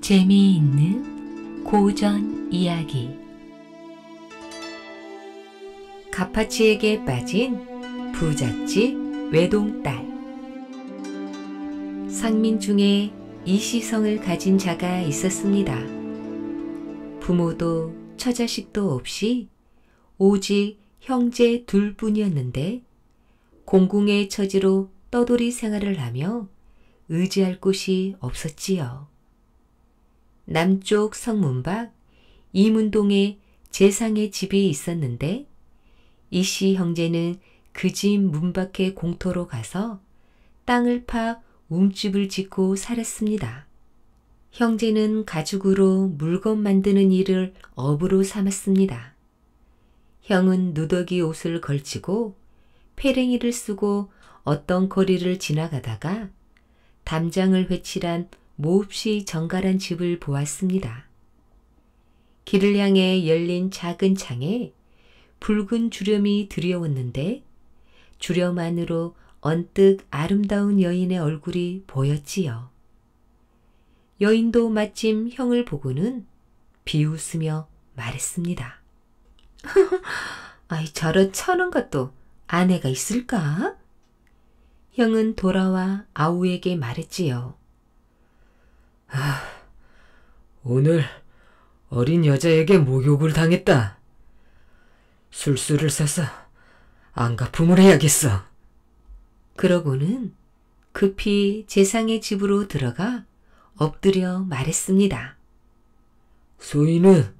재미있는 고전 이야기 가파치에게 빠진 부잣집 외동딸 상민 중에 이시성을 가진 자가 있었습니다. 부모도 처자식도 없이 오직 형제 둘뿐이었는데 공궁의 처지로 떠돌이 생활을 하며 의지할 곳이 없었지요. 남쪽 성문 밖 이문동에 재상의 집이 있었는데 이 씨 형제는 그 집문 밖의 공터로 가서 땅을 파 움집을 짓고 살았습니다. 형제는 가죽으로 물건 만드는 일을 업으로 삼았습니다. 형은 누더기 옷을 걸치고 페랭이를 쓰고 어떤 거리를 지나가다가 담장을 회칠한 몹시 정갈한 집을 보았습니다. 길을 향해 열린 작은 창에 붉은 주렴이 들여왔는데 주렴 안으로 언뜻 아름다운 여인의 얼굴이 보였지요. 여인도 마침 형을 보고는 비웃으며 말했습니다. 아이 저런 천은 것도 아내가 있을까? 형은 돌아와 아우에게 말했지요. 아, 오늘 어린 여자에게 목욕을 당했다. 술술을 사서 안가품을 해야겠어. 그러고는 급히 재상의 집으로 들어가 엎드려 말했습니다. 소인은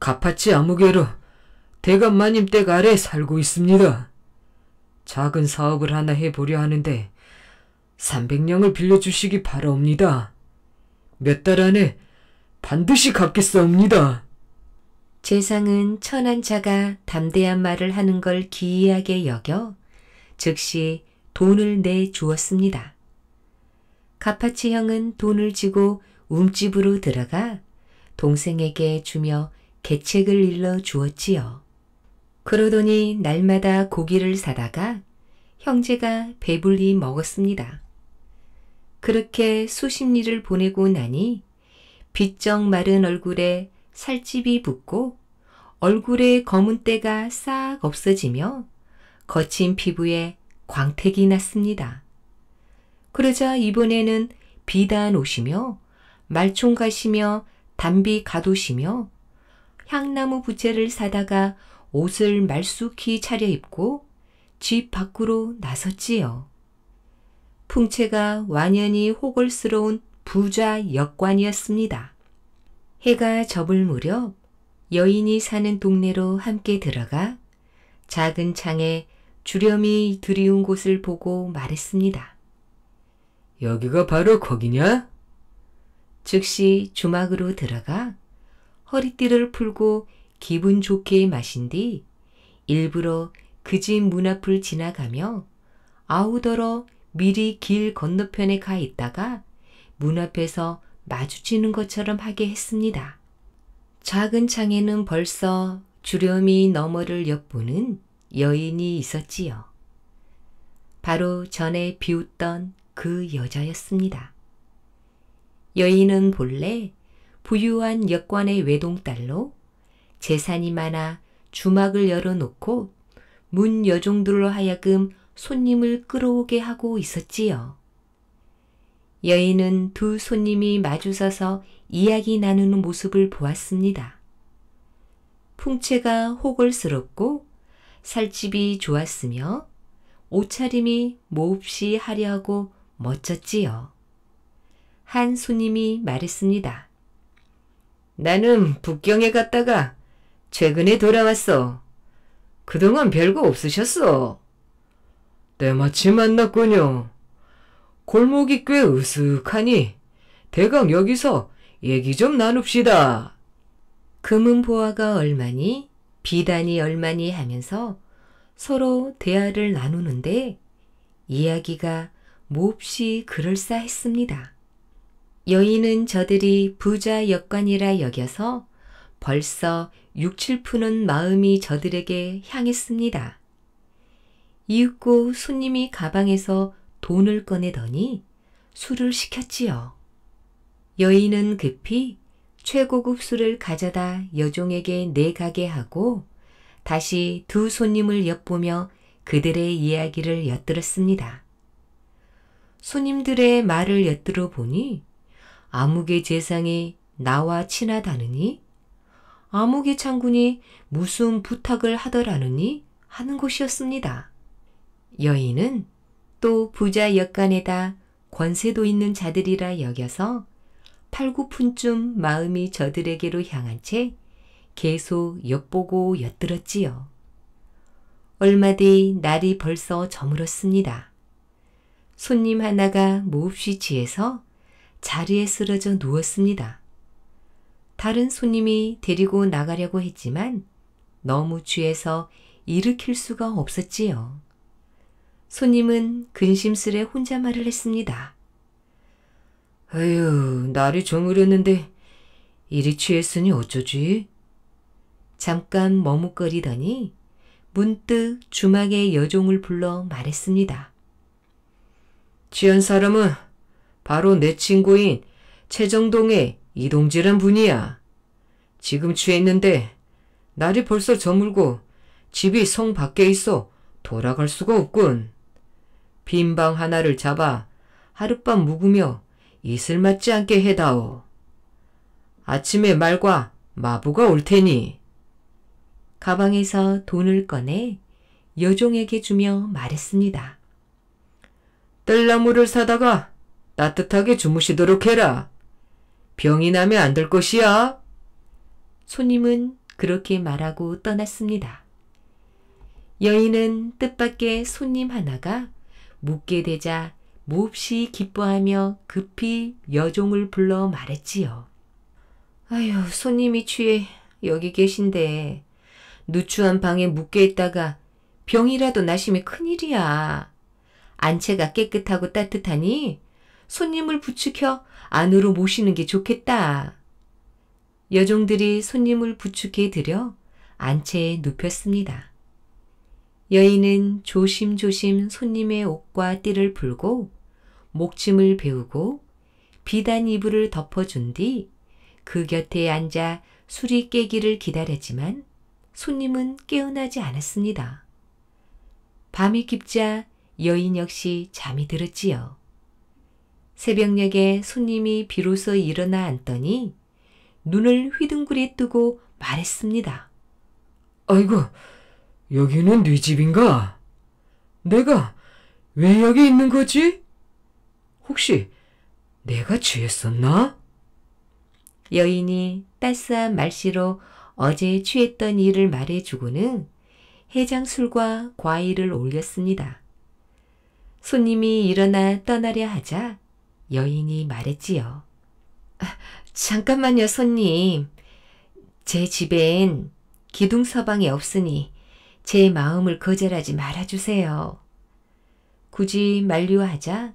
가파치 아무개로 대감 마님 댁 아래 살고 있습니다. 작은 사업을 하나 해보려 하는데 300냥을 빌려주시기 바라옵니다. 몇달 안에 반드시 갚겠사옵니다. 재상은 천한 자가 담대한 말을 하는 걸 기이하게 여겨 즉시 돈을 내 주었습니다. 가파치 형은 돈을 지고 움집으로 들어가 동생에게 주며 계책을 일러 주었지요. 그러더니 날마다 고기를 사다가 형제가 배불리 먹었습니다. 그렇게 수십리를 보내고 나니 빗정 마른 얼굴에 살집이 붙고 얼굴에 검은 때가 싹 없어지며 거친 피부에 광택이 났습니다. 그러자 이번에는 비단 오시며 말총 가시며 담비 가도시며 향나무 부채를 사다가 옷을 말쑥히 차려입고 집 밖으로 나섰지요. 풍채가 완연히 호골스러운 부자 역관이었습니다. 해가 접을 무렵 여인이 사는 동네로 함께 들어가 작은 창에 주렴이 들이운 곳을 보고 말했습니다. 여기가 바로 거기냐? 즉시 주막으로 들어가 허리띠를 풀고 기분 좋게 마신 뒤 일부러 그 집 문 앞을 지나가며 아우더러 미리 길 건너편에 가 있다가 문 앞에서 마주치는 것처럼 하게 했습니다. 작은 창에는 벌써 주렴이 너머를 엿보는 여인이 있었지요. 바로 전에 비웃던 그 여자였습니다. 여인은 본래 부유한 역관의 외동딸로 재산이 많아 주막을 열어놓고 문 여종들로 하여금 손님을 끌어오게 하고 있었지요. 여인은 두 손님이 마주서서 이야기 나누는 모습을 보았습니다. 풍채가 호걸스럽고 살집이 좋았으며 옷차림이 몹시 화려하고 멋졌지요. 한 손님이 말했습니다. 나는 북경에 갔다가 최근에 돌아왔어. 그동안 별거 없으셨어. 때마침 만났군요. 골목이 꽤 으슥하니 대강 여기서 얘기 좀 나눕시다. 금은보화가 얼마니 비단이 얼마니 하면서 서로 대화를 나누는데 이야기가 몹시 그럴싸했습니다. 여인은 저들이 부자 역관이라 여겨서 벌써 육칠푸는 마음이 저들에게 향했습니다. 이윽고 손님이 가방에서 돈을 꺼내더니 술을 시켰지요. 여인은 급히 최고급 술을 가져다 여종에게 내가게 하고 다시 두 손님을 엿보며 그들의 이야기를 엿들었습니다. 손님들의 말을 엿들어 보니 암흑의 재상이 나와 친하다느니 암흑의 창군이 무슨 부탁을 하더라느니 하는 것이었습니다. 여인은 또 부자 역간에다 권세도 있는 자들이라 여겨서 팔구푼쯤 마음이 저들에게로 향한 채 계속 엿보고 엿들었지요. 얼마 뒤 날이 벌써 저물었습니다. 손님 하나가 몹시 지에서 자리에 쓰러져 누웠습니다. 다른 손님이 데리고 나가려고 했지만 너무 취해서 일으킬 수가 없었지요. 손님은 근심스레 혼잣말을 했습니다. 에휴, 날이 정으었는데 이리 취했으니 어쩌지? 잠깐 머뭇거리더니 문득 주막의 여종을 불러 말했습니다. 취한 사람은 바로 내 친구인 최정동의 이동지란 분이야. 지금 취했는데 날이 벌써 저물고 집이 성 밖에 있어 돌아갈 수가 없군. 빈방 하나를 잡아 하룻밤 묵으며 이슬 맞지 않게 해다오. 아침에 말과 마부가 올 테니. 가방에서 돈을 꺼내 여종에게 주며 말했습니다. 뜰나무를 사다가 따뜻하게 주무시도록 해라. 병이 나면 안 될 것이야. 손님은 그렇게 말하고 떠났습니다. 여인은 뜻밖의 손님 하나가 묻게 되자 몹시 기뻐하며 급히 여종을 불러 말했지요. 아휴, 손님이 취해 여기 계신데 누추한 방에 묵게 있다가 병이라도 나시면 큰일이야. 안채가 깨끗하고 따뜻하니 손님을 부축혀 안으로 모시는 게 좋겠다. 여종들이 손님을 부축해 드려 안채에 눕혔습니다. 여인은 조심조심 손님의 옷과 띠를 풀고 목침을 배우고 비단 이불을 덮어준 뒤 그 곁에 앉아 술이 깨기를 기다렸지만 손님은 깨어나지 않았습니다. 밤이 깊자 여인 역시 잠이 들었지요. 새벽녘에 손님이 비로소 일어나 앉더니 눈을 휘둥그레 뜨고 말했습니다. 아이고, 여기는 네 집인가? 내가 왜 여기 있는 거지? 혹시 내가 취했었나? 여인이 따스한 말씨로 어제 취했던 일을 말해주고는 해장술과 과일을 올렸습니다. 손님이 일어나 떠나려 하자 여인이 말했지요. 아, 잠깐만요, 손님. 제 집엔 기둥 서방이 없으니 제 마음을 거절하지 말아주세요. 굳이 만류하자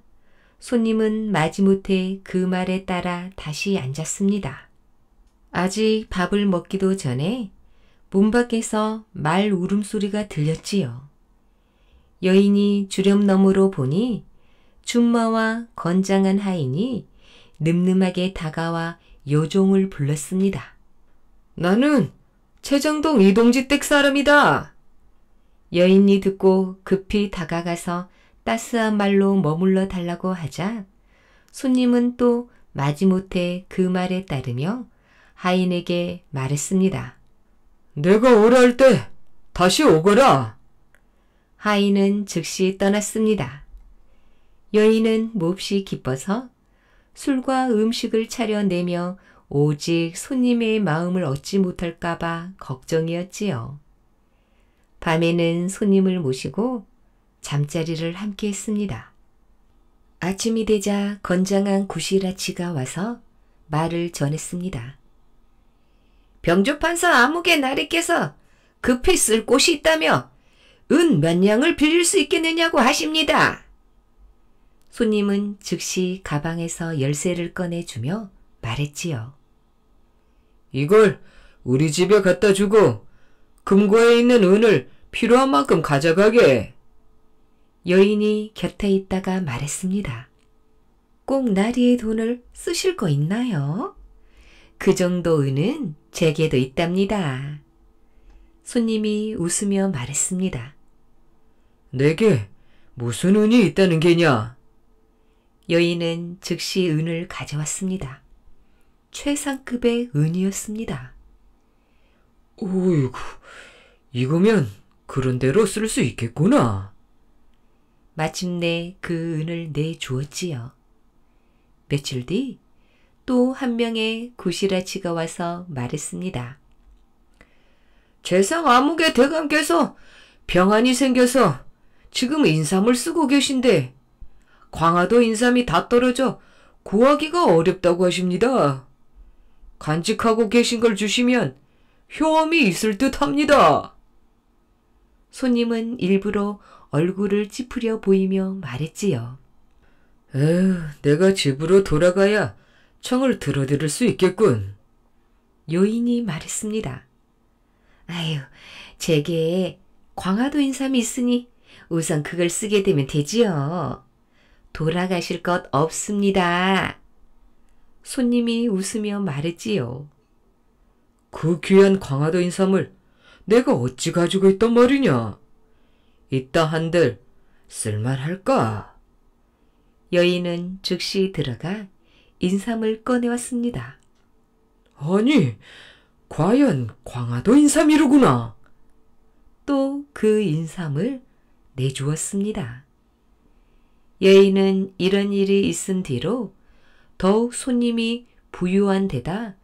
손님은 마지못해 그 말에 따라 다시 앉았습니다. 아직 밥을 먹기도 전에 문 밖에서 말 울음소리가 들렸지요. 여인이 주렴 너머로 보니 준마와 건장한 하인이 늠름하게 다가와 요종을 불렀습니다. 나는 최정동 이동지 댁 사람이다. 여인이 듣고 급히 다가가서 따스한 말로 머물러 달라고 하자 손님은 또 마지못해 그 말에 따르며 하인에게 말했습니다. 내가 오랄 때 다시 오거라. 하인은 즉시 떠났습니다. 여인은 몹시 기뻐서 술과 음식을 차려내며 오직 손님의 마음을 얻지 못할까봐 걱정이었지요. 밤에는 손님을 모시고 잠자리를 함께 했습니다. 아침이 되자 건장한 구시라치가 와서 말을 전했습니다. 병조판사 아무개 나리께서 급히 쓸 곳이 있다며 은 몇 냥을 빌릴 수 있겠느냐고 하십니다. 손님은 즉시 가방에서 열쇠를 꺼내주며 말했지요. 이걸 우리 집에 갖다 주고 금고에 있는 은을 필요한 만큼 가져가게. 여인이 곁에 있다가 말했습니다. 꼭 나리의 돈을 쓰실 거 있나요? 그 정도 은은 제게도 있답니다. 손님이 웃으며 말했습니다. 내게 무슨 은이 있다는 게냐? 여인은 즉시 은을 가져왔습니다. 최상급의 은이었습니다. 오이구, 이거면 그런 대로 쓸 수 있겠구나. 마침내 그 은을 내주었지요. 며칠 뒤 또 한 명의 구시라치가 와서 말했습니다. 재상 암흑의 대감께서 병안이 생겨서 지금 인삼을 쓰고 계신데 광화도 인삼이 다 떨어져 구하기가 어렵다고 하십니다. 간직하고 계신 걸 주시면 효험이 있을 듯 합니다. 손님은 일부러 얼굴을 찌푸려 보이며 말했지요. 에휴, 내가 집으로 돌아가야 청을 들어드릴 수 있겠군. 요인이 말했습니다. 아유, 제게 광화도 인삼이 있으니 우선 그걸 쓰게 되면 되지요. 돌아가실 것 없습니다. 손님이 웃으며 말했지요. 그 귀한 광화도 인삼을 내가 어찌 가지고 있단 말이냐? 이따 한들 쓸만할까? 여인은 즉시 들어가 인삼을 꺼내왔습니다. 아니, 과연 광화도 인삼이로구나. 또 그 인삼을 내주었습니다. 여인은 이런 일이 있은 뒤로 더욱 손님이 부유한 데다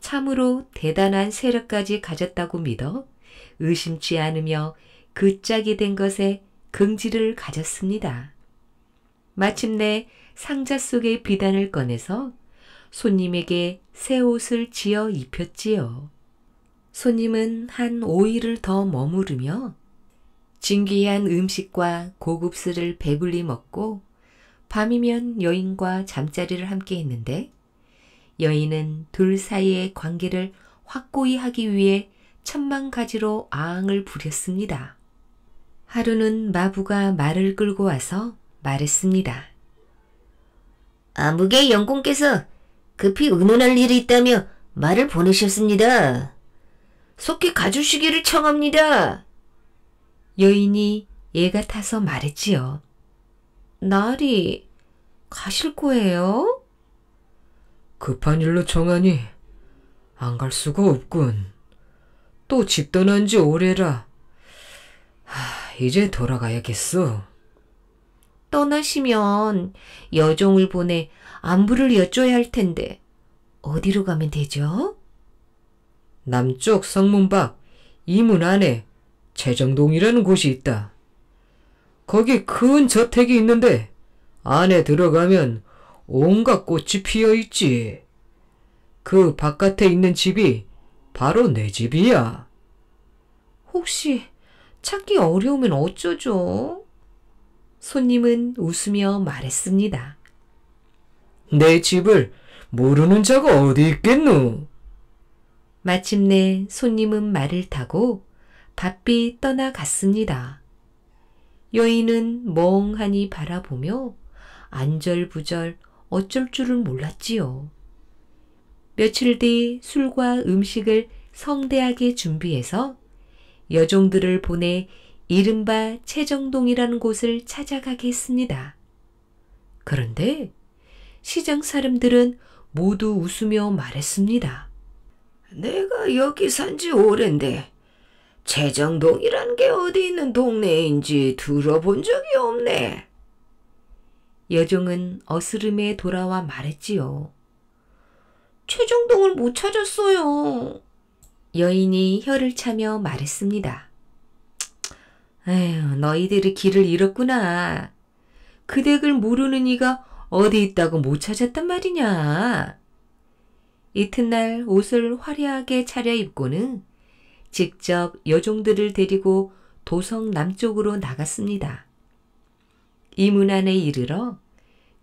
참으로 대단한 세력까지 가졌다고 믿어 의심치 않으며 그 짝이 된 것에 긍지를 가졌습니다. 마침내 상자 속의 비단을 꺼내서 손님에게 새 옷을 지어 입혔지요. 손님은 한 5일을 더 머무르며 진귀한 음식과 고급스를 배불리 먹고 밤이면 여인과 잠자리를 함께 했는데 여인은 둘 사이의 관계를 확고히 하기 위해 천만 가지로 아앙을 부렸습니다. 하루는 마부가 말을 끌고 와서 말했습니다. 아무개 영공께서 급히 의논할 일이 있다며 말을 보내셨습니다. 속히 가주시기를 청합니다. 여인이 얘가 타서 말했지요. 나리 가실 거예요? 급한 일로 정하니 안 갈 수가 없군. 또 집 떠난 지 오래라. 하, 이제 돌아가야겠어. 떠나시면 여종을 보내 안부를 여쭤야 할 텐데 어디로 가면 되죠? 남쪽 성문 밖 이문 안에 재정동이라는 곳이 있다. 거기 큰 저택이 있는데 안에 들어가면 온갖 꽃이 피어 있지. 그 바깥에 있는 집이 바로 내 집이야. 혹시 찾기 어려우면 어쩌죠? 손님은 웃으며 말했습니다. 내 집을 모르는 자가 어디 있겠노? 마침내 손님은 말을 타고 바삐 떠나갔습니다. 여인은 멍하니 바라보며 안절부절 어쩔 줄은 몰랐지요. 며칠 뒤 술과 음식을 성대하게 준비해서 여종들을 보내 이른바 채정동이라는 곳을 찾아가게 했습니다. 그런데 시장 사람들은 모두 웃으며 말했습니다. 내가 여기 산 지 오랜데 채정동이란게 어디 있는 동네인지 들어본 적이 없네. 여종은 어스름에 돌아와 말했지요. 최종동을못 찾았어요. 여인이 혀를 차며 말했습니다. 에휴, 너희들이 길을 잃었구나. 그 댁을 모르는 이가 어디 있다고 못 찾았단 말이냐. 이튿날 옷을 화려하게 차려입고는 직접 여종들을 데리고 도성 남쪽으로 나갔습니다. 이 문안에 이르러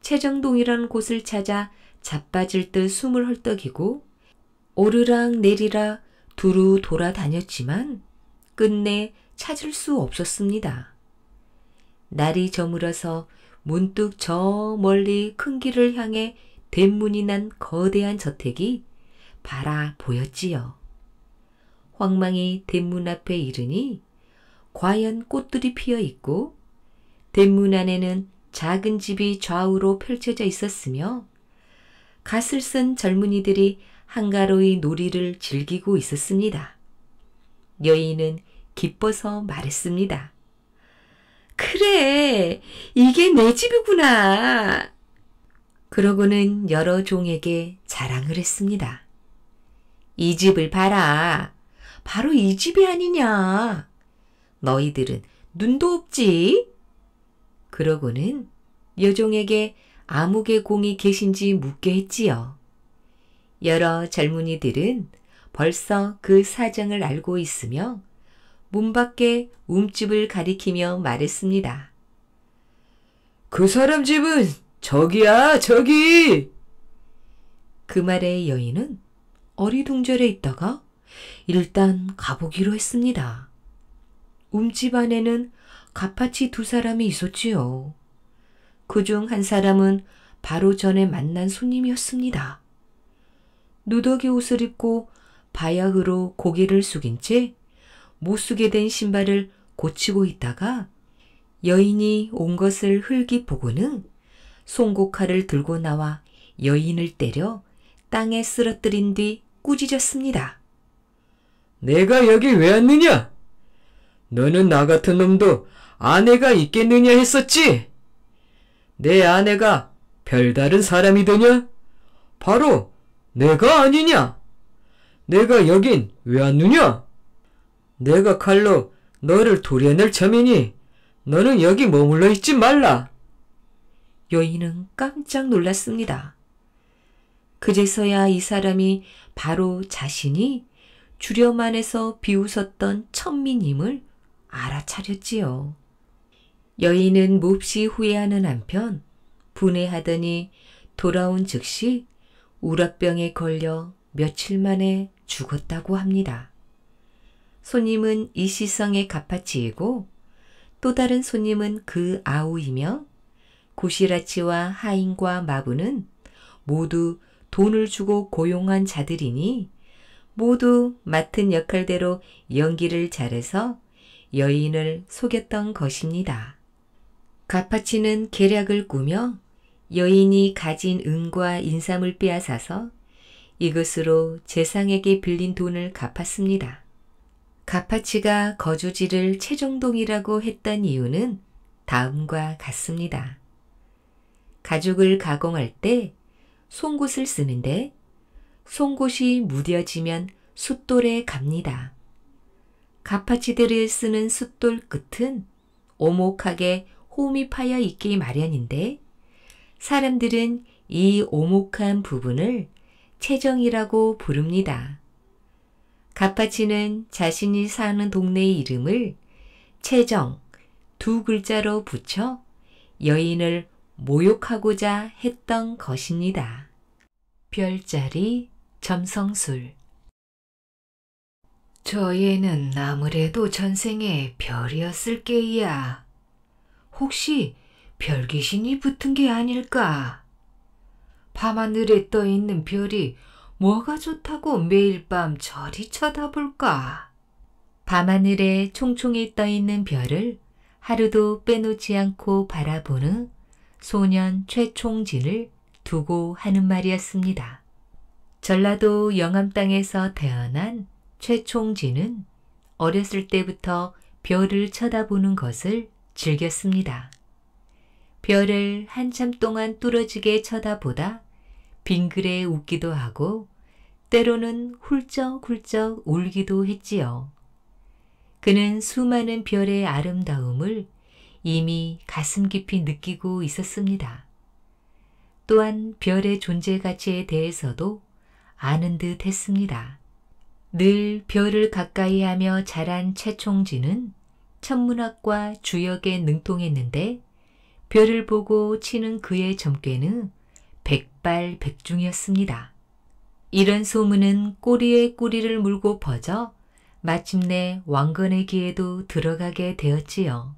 최정동이란 곳을 찾아 자빠질 듯 숨을 헐떡이고 오르락 내리락 두루 돌아다녔지만 끝내 찾을 수 없었습니다. 날이 저물어서 문득 저 멀리 큰 길을 향해 대문이 난 거대한 저택이 바라 보였지요. 황망이 대문 앞에 이르니 과연 꽃들이 피어 있고 대문 안에는 작은 집이 좌우로 펼쳐져 있었으며 갓을 쓴 젊은이들이 한가로이 놀이를 즐기고 있었습니다. 여인은 기뻐서 말했습니다. 그래, 이게 내 집이구나. 그러고는 여러 종에게 자랑을 했습니다. 이 집을 봐라. 바로 이 집이 아니냐. 너희들은 눈도 없지? 그러고는 여종에게 아무개 공이 계신지 묻게 했지요. 여러 젊은이들은 벌써 그 사정을 알고 있으며 문 밖에 움집을 가리키며 말했습니다. 그 사람 집은 저기야 저기! 그 말에 여인은 어리둥절해 있다가 일단 가보기로 했습니다. 움집 안에는 갑파치두 사람이 있었지요. 그 중 한 사람은 바로 전에 만난 손님이었습니다. 누더기 옷을 입고 바야흐로 고개를 숙인 채 못 쓰게 된 신발을 고치고 있다가 여인이 온 것을 흘기 보고는 송곡칼을 들고 나와 여인을 때려 땅에 쓰러뜨린 뒤 꾸짖었습니다. 내가 여기 왜 왔느냐? 너는 나 같은 놈도 아내가 있겠느냐 했었지? 내 아내가 별다른 사람이 되냐? 바로 내가 아니냐? 내가 여긴 왜 왔느냐? 내가 칼로 너를 도려낼 참이니 너는 여기 머물러 있지 말라. 여인은 깜짝 놀랐습니다. 그제서야 이 사람이 바로 자신이 주렴안에서 비웃었던 천미님을 알아차렸지요. 여인은 몹시 후회하는 한편 분해하더니 돌아온 즉시 우라병에 걸려 며칠 만에 죽었다고 합니다. 손님은 이시성의 갑파치이고또 다른 손님은 그 아우이며 고시라치와 하인과 마부는 모두 돈을 주고 고용한 자들이니 모두 맡은 역할대로 연기를 잘해서 여인을 속였던 것입니다. 가파치는 계략을 꾸며 여인이 가진 은과 인삼을 빼앗아서 이것으로 재상에게 빌린 돈을 갚았습니다. 가파치가 거주지를 최종동이라고 했던 이유는 다음과 같습니다. 가죽을 가공할 때 송곳을 쓰는데 송곳이 무뎌지면 숫돌에 갑니다. 가파치들을 쓰는 숫돌 끝은 오목하게 홈이 파여 있기 마련인데 사람들은 이 오목한 부분을 체정이라고 부릅니다. 가파치는 자신이 사는 동네의 이름을 체정 두 글자로 붙여 여인을 모욕하고자 했던 것입니다. 별자리 점성술 저희는 아무래도 전생에 별이었을 게이야. 혹시 별 귀신이 붙은 게 아닐까? 밤하늘에 떠 있는 별이 뭐가 좋다고 매일 밤 저리 쳐다볼까? 밤하늘에 총총히 떠 있는 별을 하루도 빼놓지 않고 바라보는 소년 최총진을 두고 하는 말이었습니다. 전라도 영암 땅에서 태어난 최총진은 어렸을 때부터 별을 쳐다보는 것을 즐겼습니다. 별을 한참 동안 뚫어지게 쳐다보다 빙그레 웃기도 하고 때로는 훌쩍훌쩍 울기도 했지요. 그는 수많은 별의 아름다움을 이미 가슴 깊이 느끼고 있었습니다. 또한 별의 존재 가치에 대해서도 아는 듯 했습니다. 늘 별을 가까이 하며 자란 최총진은 천문학과 주역에 능통했는데 별을 보고 치는 그의 점괘는 백발백중이었습니다. 이런 소문은 꼬리에 꼬리를 물고 퍼져 마침내 왕건의 귀에도 들어가게 되었지요.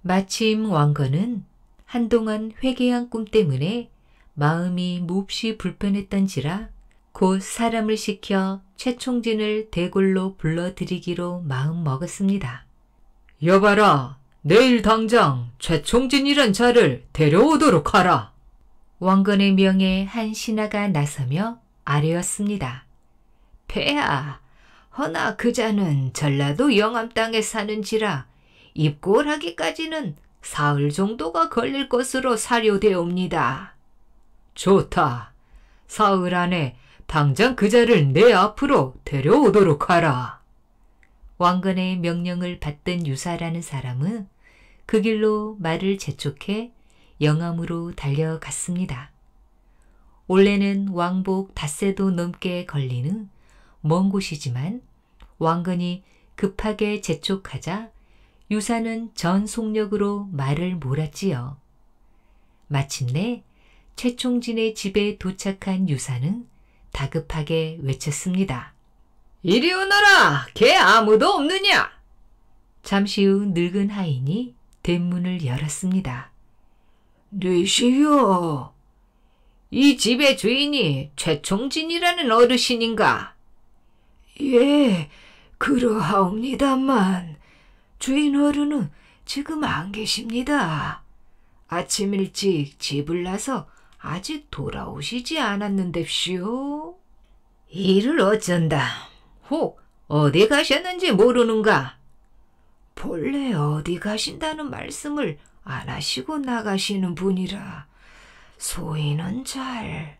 마침 왕건은 한동안 회개한 꿈 때문에 마음이 몹시 불편했던지라 곧 사람을 시켜 최총진을 대궐로 불러들이기로 마음먹었습니다. 여봐라, 내일 당장 최총진이란 자를 데려오도록 하라. 왕건의 명에 한 신하가 나서며 아뢰었습니다. 폐하, 허나 그 자는 전라도 영암 땅에 사는지라 입궐하기까지는 사흘 정도가 걸릴 것으로 사료되옵니다. 좋다. 사흘 안에 당장 그 자를 내 앞으로 데려오도록 하라. 왕건의 명령을 받던 유사라는 사람은 그 길로 말을 재촉해 영암으로 달려갔습니다. 원래는 왕복 닷새도 넘게 걸리는 먼 곳이지만 왕건이 급하게 재촉하자 유사는 전 속력으로 말을 몰았지요. 마침내 최총진의 집에 도착한 유사는 다급하게 외쳤습니다. 이리 오너라! 개 아무도 없느냐! 잠시 후 늙은 하인이 대문을 열었습니다. 누시요? 이 집의 주인이 최총진이라는 어르신인가? 예, 그러하옵니다만 주인 어른은 지금 안 계십니다. 아침 일찍 집을 나서 아직 돌아오시지 않았는데시오. 일을 어쩐다. 혹 어디 가셨는지 모르는가? 본래 어디 가신다는 말씀을 안 하시고 나가시는 분이라 소인은 잘.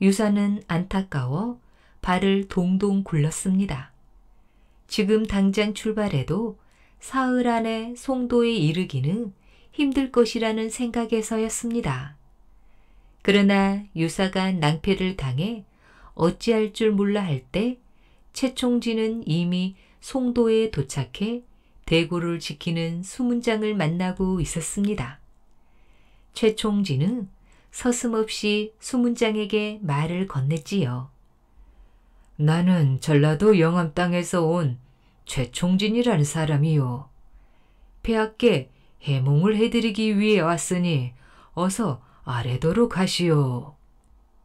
유사는 안타까워 발을 동동 굴렀습니다. 지금 당장 출발해도 사흘 안에 송도에 이르기는 힘들 것이라는 생각에서였습니다. 그러나 유사가 낭패를 당해 어찌할 줄 몰라 할때 최총진은 이미 송도에 도착해 대구를 지키는 수문장을 만나고 있었습니다. 최총진은 서슴없이 수문장에게 말을 건넸지요. 나는 전라도 영암 땅에서 온 최총진이라는 사람이요. 폐하께 해몽을 해드리기 위해 왔으니 어서 아래도로 가시오.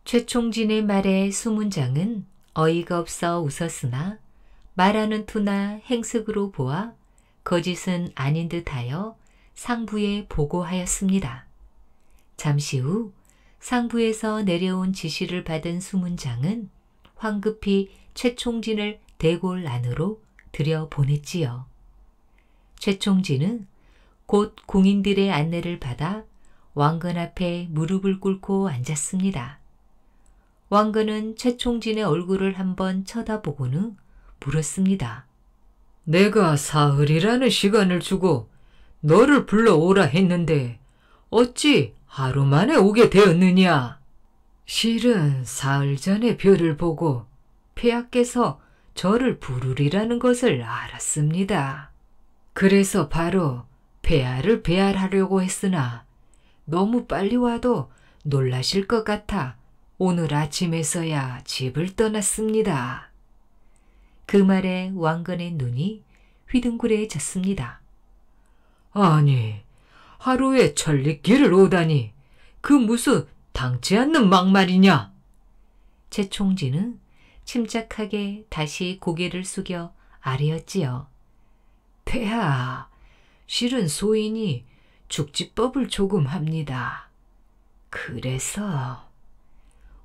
최총진의 말에 수문장은 어이가 없어 웃었으나 말하는 투나 행색으로 보아 거짓은 아닌 듯하여 상부에 보고하였습니다. 잠시 후 상부에서 내려온 지시를 받은 수문장은 황급히 최총진을 대골 안으로 들여보냈지요. 최총진은 곧 공인들의 안내를 받아 왕건 앞에 무릎을 꿇고 앉았습니다. 왕건은 최총진의 얼굴을 한번 쳐다보고는 물었습니다. 내가 사흘이라는 시간을 주고 너를 불러오라 했는데 어찌 하루 만에 오게 되었느냐? 실은 사흘 전에 별을 보고 폐하께서 저를 부르리라는 것을 알았습니다. 그래서 바로 폐하를 배알하려고 했으나 너무 빨리 와도 놀라실 것 같아 오늘 아침에서야 집을 떠났습니다. 그 말에 왕건의 눈이 휘둥그레졌습니다 아니, 하루에 천리길을 오다니 그 무슨 당치 않는 막말이냐? 제총지는 침착하게 다시 고개를 숙여 아뢰었지요. 폐하, 실은 소인이 죽지법을 조금 합니다. 그래서...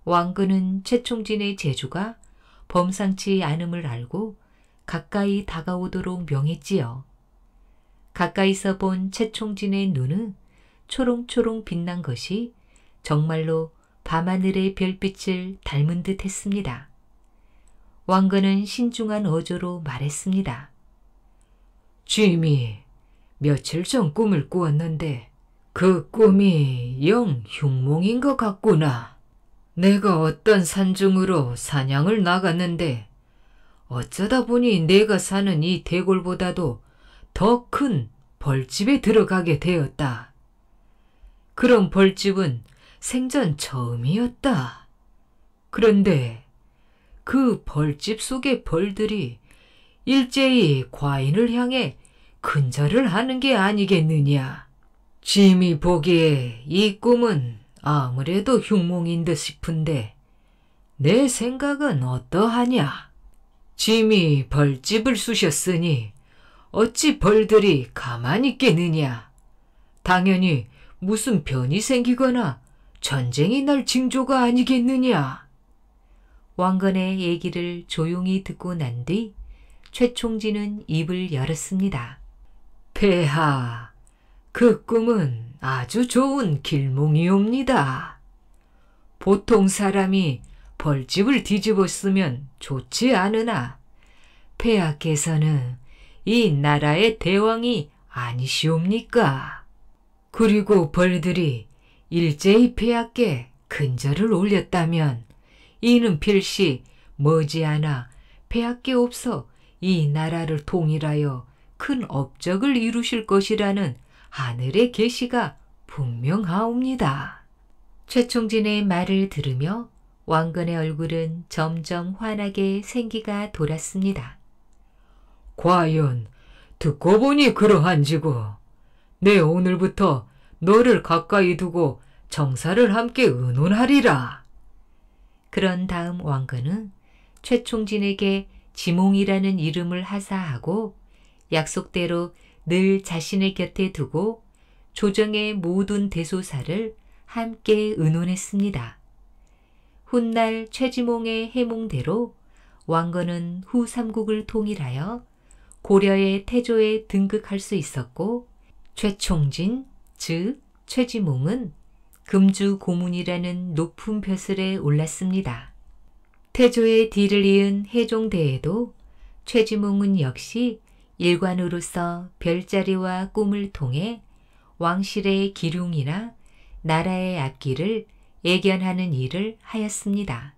왕건은 최총진의 제주가 범상치 않음을 알고 가까이 다가오도록 명했지요. 가까이서 본 최총진의 눈은 초롱초롱 빛난 것이 정말로 밤하늘의 별빛을 닮은 듯 했습니다. 왕건은 신중한 어조로 말했습니다. 주미 며칠 전 꿈을 꾸었는데 그 꿈이 영 흉몽인 것 같구나. 내가 어떤 산중으로 사냥을 나갔는데 어쩌다 보니 내가 사는 이 대골보다도 더 큰 벌집에 들어가게 되었다. 그런 벌집은 생전 처음이었다. 그런데 그 벌집 속의 벌들이 일제히 과인을 향해 근절을 하는 게 아니겠느냐. 짐이 보기에 이 꿈은 아무래도 흉몽인 듯 싶은데 내 생각은 어떠하냐? 짐이 벌집을 쑤셨으니 어찌 벌들이 가만히 있겠느냐? 당연히 무슨 변이 생기거나 전쟁이 날 징조가 아니겠느냐? 왕건의 얘기를 조용히 듣고 난 뒤 최총진은 입을 열었습니다. 폐하, 그 꿈은 아주 좋은 길몽이옵니다. 보통 사람이 벌집을 뒤집어 쓰면 좋지 않으나 폐하께서는 이 나라의 대왕이 아니시옵니까? 그리고 벌들이 일제히 폐하께 근절을 올렸다면 이는 필시 머지않아 폐하께 없어 이 나라를 통일하여 큰 업적을 이루실 것이라는 하늘의 계시가 분명하옵니다. 최총진의 말을 들으며 왕건의 얼굴은 점점 환하게 생기가 돌았습니다. 과연 듣고 보니 그러한지고 내 네, 오늘부터 너를 가까이 두고 정사를 함께 의논하리라. 그런 다음 왕건은 최총진에게 지몽이라는 이름을 하사하고 약속대로 늘자신을 곁에 두고 조정의 모든 대소사를 함께 의논했습니다. 훗날 최지몽의 해몽대로 왕건은 후 3국을 통일하여 고려의 태조에 등극할 수 있었고 최총진, 즉 최지몽은 금주 고문이라는 높은 벼슬에 올랐습니다. 태조의 뒤를 이은 해종대에도 최지몽은 역시 일관으로서 별자리와 꿈을 통해 왕실의 기륭이나 나라의 악기를 예견하는 일을 하였습니다.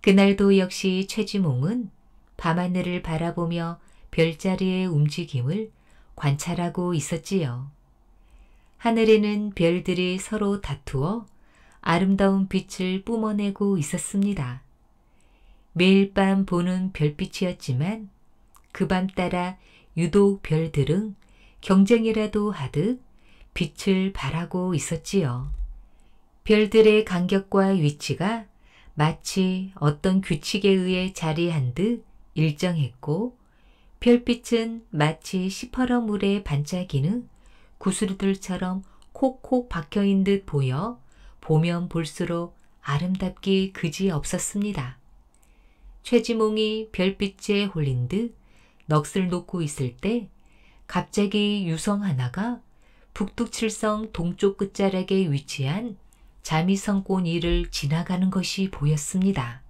그날도 역시 최지몽은 밤하늘을 바라보며 별자리의 움직임을 관찰하고 있었지요. 하늘에는 별들이 서로 다투어 아름다운 빛을 뿜어내고 있었습니다. 매일 밤 보는 별빛이었지만 그밤 따라 유독 별들은 경쟁이라도 하듯 빛을 발하고 있었지요. 별들의 간격과 위치가 마치 어떤 규칙에 의해 자리한 듯 일정했고 별빛은 마치 시퍼런 물에 반짝이는 구슬들처럼 콕콕 박혀인 듯 보여 보면 볼수록 아름답기 그지 없었습니다. 최지몽이 별빛에 홀린 듯 넋을 놓고 있을 때 갑자기 유성 하나가 북뚝칠성 동쪽 끝자락에 위치한 자미성곤이를 지나가는 것이 보였습니다.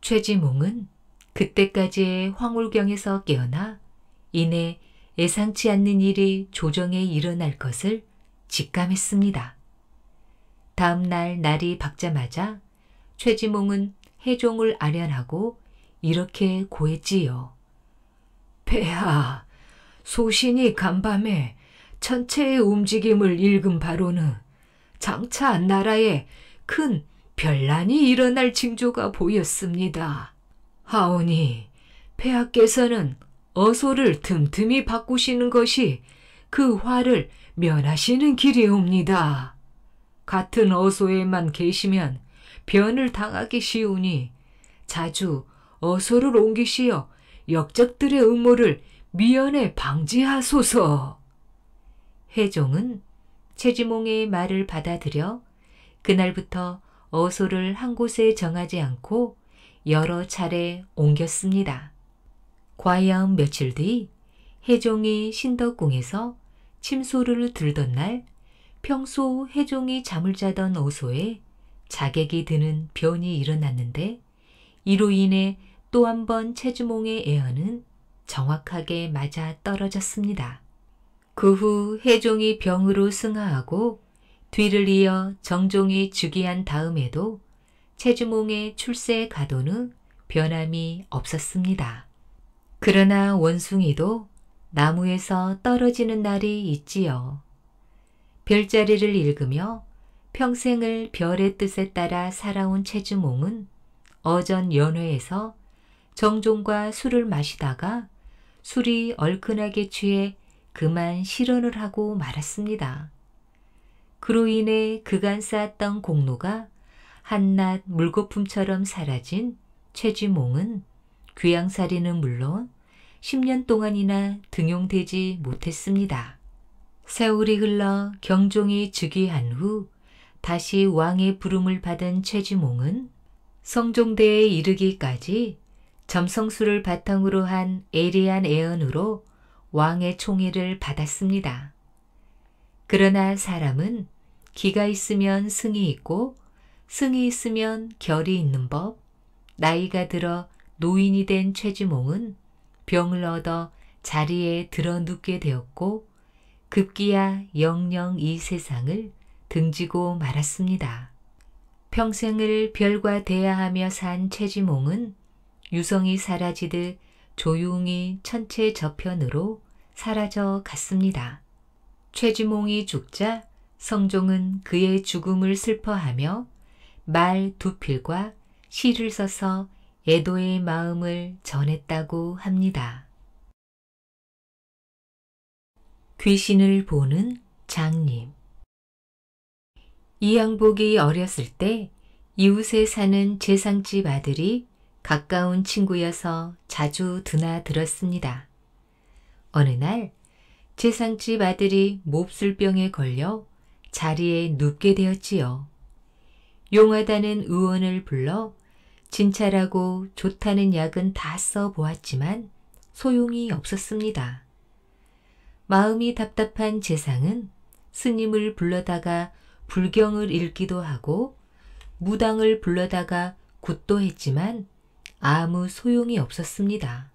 최지몽은 그때까지의 황홀경에서 깨어나 이내 예상치 않는 일이 조정에 일어날 것을 직감했습니다. 다음 날 날이 밝자마자 최지몽은 해종을 아련하고 이렇게 고했지요. 폐하, 소신이 간밤에 천체의 움직임을 읽은 바로는 장차 나라에 큰 별난이 일어날 징조가 보였습니다. 하오니 폐하께서는 어소를 틈틈이 바꾸시는 것이 그 화를 면하시는 길이옵니다. 같은 어소에만 계시면 변을 당하기 쉬우니 자주 어소를 옮기시어 역적들의 음모를 미연에 방지하소서. 회종은 최지몽의 말을 받아들여 그날부터 어소를 한 곳에 정하지 않고 여러 차례 옮겼습니다. 과연 며칠 뒤 혜종이 신덕궁에서 침소를 들던 날 평소 혜종이 잠을 자던 어소에 자객이 드는 변이 일어났는데 이로 인해 또한번 체주몽의 예언은 정확하게 맞아 떨어졌습니다. 그후 해종이 병으로 승하하고 뒤를 이어 정종이 즉위한 다음에도 체주몽의 출세 가도는 변함이 없었습니다. 그러나 원숭이도 나무에서 떨어지는 날이 있지요. 별자리를 읽으며 평생을 별의 뜻에 따라 살아온 체주몽은 어전 연회에서 정종과 술을 마시다가 술이 얼큰하게 취해 그만 실언을 하고 말았습니다. 그로 인해 그간 쌓았던 공로가 한낱 물거품처럼 사라진 최지몽은 귀양살이는 물론 10년 동안이나 등용되지 못했습니다. 세월이 흘러 경종이 즉위한 후 다시 왕의 부름을 받은 최지몽은 성종대에 이르기까지 점성술을 바탕으로 한 에리안 애언으로 왕의 총애를 받았습니다. 그러나 사람은 기가 있으면 승이 있고 승이 있으면 결이 있는 법, 나이가 들어 노인이 된 최지몽은 병을 얻어 자리에 들어 눕게 되었고 급기야 영영 이 세상을 등지고 말았습니다. 평생을 별과 대야하며 산 최지몽은 유성이 사라지듯 조용히 천체 저편으로 사라져 갔습니다. 최주몽이 죽자 성종은 그의 죽음을 슬퍼하며 말두 필과 시를 써서 애도의 마음을 전했다고 합니다. 귀신을 보는 장님 이양복이 어렸을 때 이웃에 사는 재상집 아들이 가까운 친구여서 자주 드나들었습니다. 어느 날 재상집 아들이 몹쓸병에 걸려 자리에 눕게 되었지요. 용하다는 의원을 불러 진찰하고 좋다는 약은 다 써보았지만 소용이 없었습니다. 마음이 답답한 재상은 스님을 불러다가 불경을 읽기도 하고 무당을 불러다가 굿도 했지만 아무 소용이 없었습니다.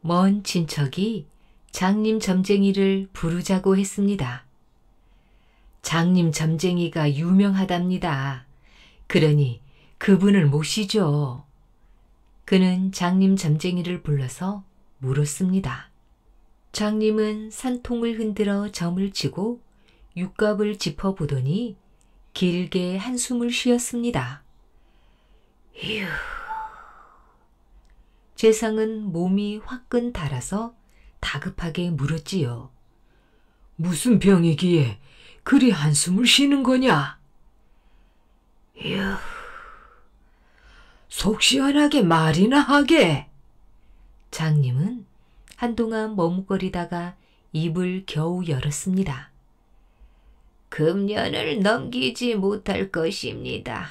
먼 친척이 장님 점쟁이를 부르자고 했습니다. 장님 점쟁이가 유명하답니다. 그러니 그분을 모시죠. 그는 장님 점쟁이를 불러서 물었습니다. 장님은 산통을 흔들어 점을 치고 육갑을 짚어보더니 길게 한숨을 쉬었습니다. 휴... 재상은 몸이 화끈 달아서 다급하게 물었지요. 무슨 병이기에 그리 한숨을 쉬는 거냐? 휴, 속 시원하게 말이나 하게. 장님은 한동안 머뭇거리다가 입을 겨우 열었습니다. 금년을 넘기지 못할 것입니다.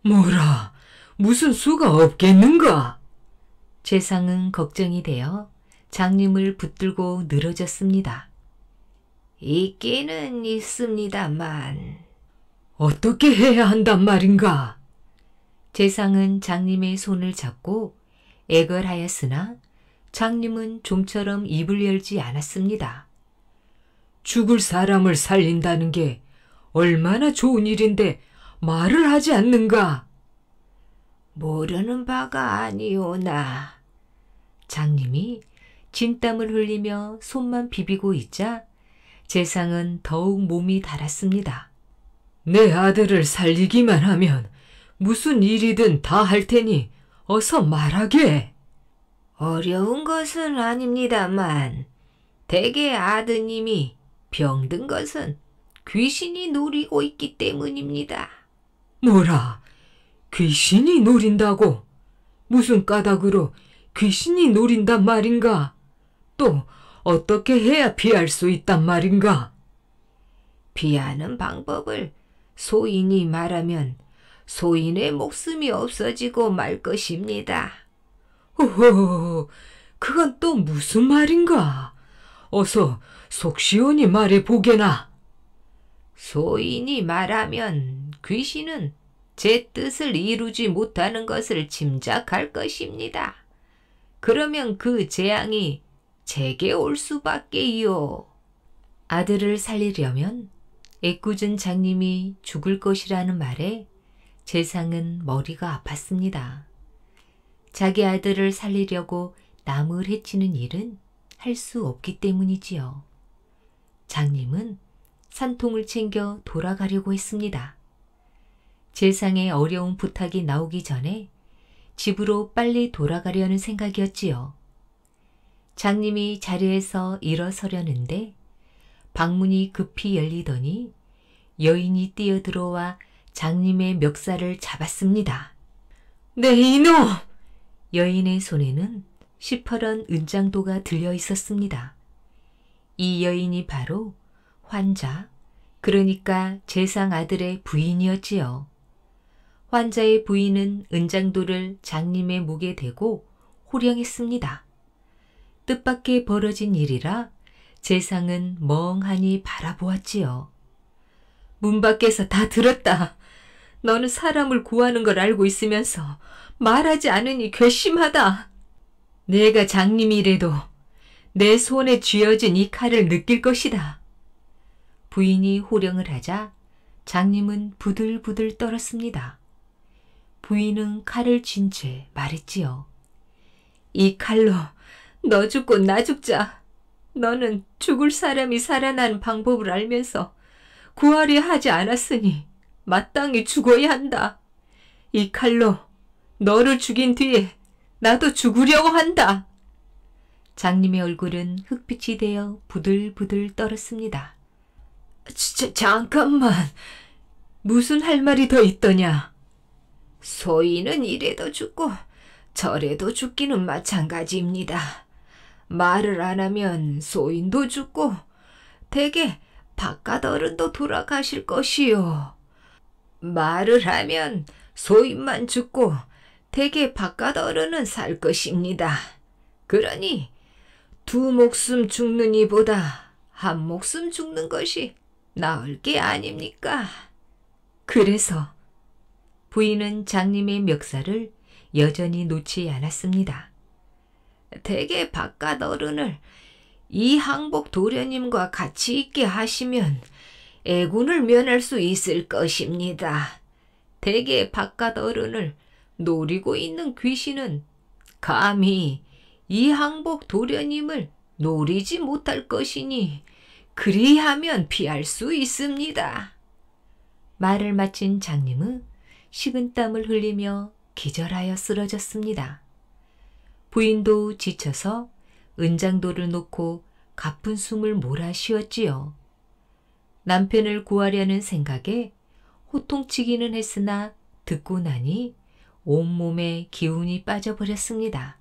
뭐라, 무슨 수가 없겠는가? 최상은 걱정이 되어 장님을 붙들고 늘어졌습니다. 있기는 있습니다만 어떻게 해야 한단 말인가? 재상은 장님의 손을 잡고 애걸하였으나 장님은 좀처럼 입을 열지 않았습니다. 죽을 사람을 살린다는 게 얼마나 좋은 일인데 말을 하지 않는가? 모르는 바가 아니오나. 장님이 진땀을 흘리며 손만 비비고 있자 재상은 더욱 몸이 달았습니다. 내 아들을 살리기만 하면 무슨 일이든 다 할 테니 어서 말하게. 어려운 것은 아닙니다만 대개 아드님이 병든 것은 귀신이 노리고 있기 때문입니다. 뭐라? 귀신이 노린다고? 무슨 까닭으로 귀신이 노린단 말인가? 또 어떻게 해야 피할 수 있단 말인가? 피하는 방법을 소인이 말하면 소인의 목숨이 없어지고 말 것입니다. 오호, 그건 또 무슨 말인가? 어서 속시원히 말해 보게나. 소인이 말하면 귀신은 제 뜻을 이루지 못하는 것을 짐작할 것입니다. 그러면 그 재앙이 제게 올 수밖에요. 아들을 살리려면 애꿎은 장님이 죽을 것이라는 말에 재상은 머리가 아팠습니다. 자기 아들을 살리려고 남을 해치는 일은 할 수 없기 때문이지요. 장님은 산통을 챙겨 돌아가려고 했습니다. 재상의 어려운 부탁이 나오기 전에 집으로 빨리 돌아가려는 생각이었지요. 장님이 자리에서 일어서려는데 방문이 급히 열리더니 여인이 뛰어들어와 장님의 멱살을 잡았습니다. 네 이놈! 여인의 손에는 시퍼런 은장도가 들려 있었습니다. 이 여인이 바로 환자, 그러니까 재상 아들의 부인이었지요. 환자의 부인은 은장도를 장님의 목에 대고 호령했습니다. 뜻밖에 벌어진 일이라 재상은 멍하니 바라보았지요. 문 밖에서 다 들었다. 너는 사람을 구하는 걸 알고 있으면서 말하지 않으니 괘씸하다. 내가 장님이래도 내 손에 쥐어진 이 칼을 느낄 것이다. 부인이 호령을 하자 장님은 부들부들 떨었습니다. 부인은 칼을 쥔 채 말했지요. 이 칼로 너 죽고 나 죽자. 너는 죽을 사람이 살아난 방법을 알면서 구하려 하지 않았으니 마땅히 죽어야 한다. 이 칼로 너를 죽인 뒤에 나도 죽으려고 한다. 장님의 얼굴은 흑빛이 되어 부들부들 떨었습니다. 자, 잠깐만. 무슨 할 말이 더 있더냐? 소인은 이래도 죽고 저래도 죽기는 마찬가지입니다. 말을 안 하면 소인도 죽고 대개 바깥 어른도 돌아가실 것이요. 말을 하면 소인만 죽고 대개 바깥 어른은 살 것입니다. 그러니 두 목숨 죽는 이보다 한 목숨 죽는 것이 나을 게 아닙니까? 그래서 부인은 장님의 멱살을 여전히 놓지 않았습니다. 대개 바깥 어른을 이 항복 도련님과 같이 있게 하시면 애군을 면할 수 있을 것입니다. 대개 바깥 어른을 노리고 있는 귀신은 감히 이 항복 도련님을 노리지 못할 것이니 그리하면 피할 수 있습니다. 말을 마친 장님은 식은 땀을 흘리며 기절하여 쓰러졌습니다. 부인도 지쳐서 은장도를 놓고 가쁜 숨을 몰아 쉬었지요. 남편을 구하려는 생각에 호통치기는 했으나 듣고 나니 온몸에 기운이 빠져버렸습니다.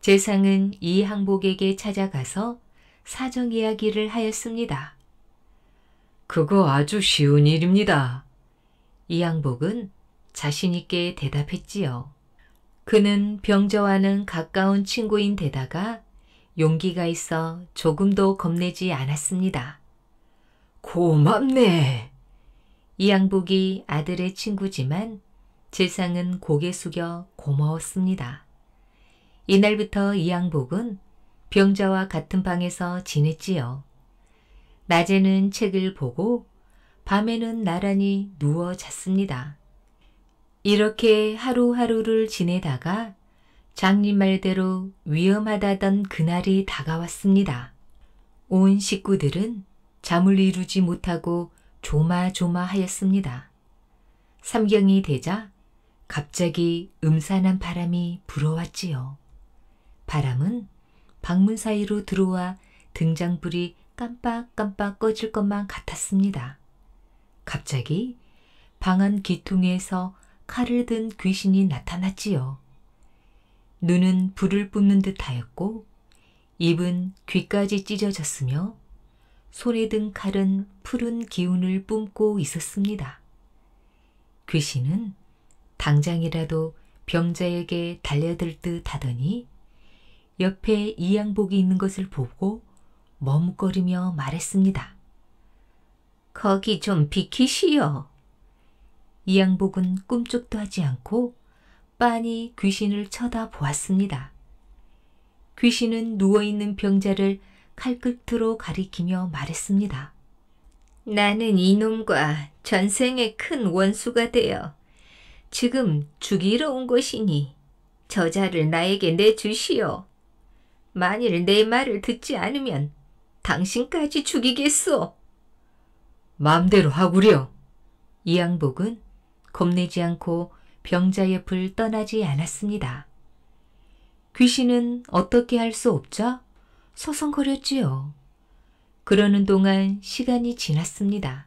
재상은 이 항복에게 찾아가서 사정 이야기를 하였습니다. 그거 아주 쉬운 일입니다. 이양복은 자신있게 대답했지요. 그는 병저와는 가까운 친구인 데다가 용기가 있어 조금도 겁내지 않았습니다. 고맙네. 이양복이 아들의 친구지만 재상은 고개 숙여 고마웠습니다. 이날부터 이양복은 병자와 같은 방에서 지냈지요. 낮에는 책을 보고 밤에는 나란히 누워 잤습니다. 이렇게 하루하루를 지내다가 장님 말대로 위험하다던 그날이 다가왔습니다. 온 식구들은 잠을 이루지 못하고 조마조마하였습니다. 삼경이 되자 갑자기 음산한 바람이 불어왔지요. 바람은 방문 사이로 들어와 등장불이 깜빡깜빡 꺼질 것만 같았습니다. 갑자기 방안 귀퉁에서 칼을 든 귀신이 나타났지요. 눈은 불을 뿜는 듯하였고 입은 귀까지 찢어졌으며 손에 든 칼은 푸른 기운을 뿜고 있었습니다. 귀신은 당장이라도 병자에게 달려들 듯 하더니 옆에 이양복이 있는 것을 보고 머뭇거리며 말했습니다. 거기 좀 비키시오. 이양복은 꿈쩍도 하지 않고 빤히 귀신을 쳐다보았습니다. 귀신은 누워있는 병자를 칼끝으로 가리키며 말했습니다. 나는 이놈과 전생에 큰 원수가 되어 지금 죽이러 온 것이니 저자를 나에게 내주시오. 만일 내 말을 듣지 않으면 당신까지 죽이겠소. 마음대로 하구려. 이양복은 겁내지 않고 병자 옆을 떠나지 않았습니다. 귀신은 어떻게 할 수 없자 서성거렸지요. 그러는 동안 시간이 지났습니다.